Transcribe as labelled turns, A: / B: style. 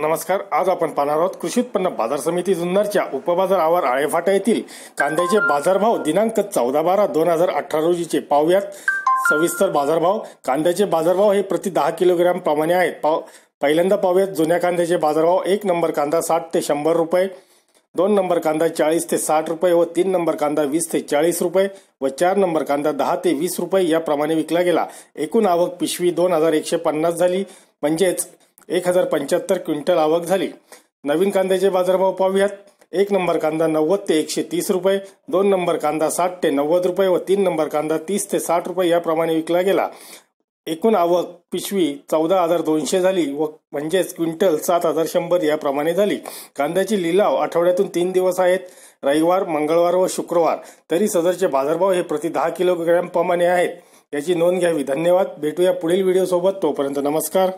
A: नमस्कार आज आपण पाहणार आहोत कृषी उत्पन्न बाजार समिती जुन्नरच्या उपबाजार आवार आळेफाटा येथील कांद्याचे बाजारभाव दिनांक चौदा बारा दोन हजार अठरा रोजीचे पाहूयात सविस्तर बाजारभाव कांद्याचे बाजारभाव हे प्रति दहा किलोग्राम प्रमाणे आहेत पाव पहिल्यांदा पाहुयात जुन्या कांद्याचे बाजारभाव एक नंबर कांदा साठ ते शंभर रुपये दोन नंबर कांदा चाळीस ते साठ रुपये व तीन नंबर कांदा वीस ते चाळीस रुपये व चार नंबर कांदा दहा ते वीस रुपये याप्रमाणे विकला गेला एकूण आवक पिशवी दोन हजार एकशे पन्नास झाली म्हणजेच एक हजार पंच्याहत्तर क्विंटल आवक झाली नवीन कांद्याचे बाजारभाव पाहूयात एक नंबर कांदा नव्वद ते एकशे तीस रुपये दोन नंबर कांदा साठ ते नव्वद रुपये व तीन नंबर कांदा तीस ते साठ रुपये याप्रमाणे विकला गेला एकूण आवक पिशवी चौदा हजार दोनशे झाली व म्हणजेच क्विंटल सात हजार शंभर याप्रमाणे झाली कांद्याची लिलाव आठवड्यातून तीन दिवस आहेत रविवार मंगळवार व शुक्रवार तरी सदरचे बाजारभाव हे प्रति दहा किलोग्रॅम प्रमाणे आहेत याची नोंद घ्यावी धन्यवाद भेटूया पुढील व्हिडिओ सोबत तोपर्यंत नमस्कार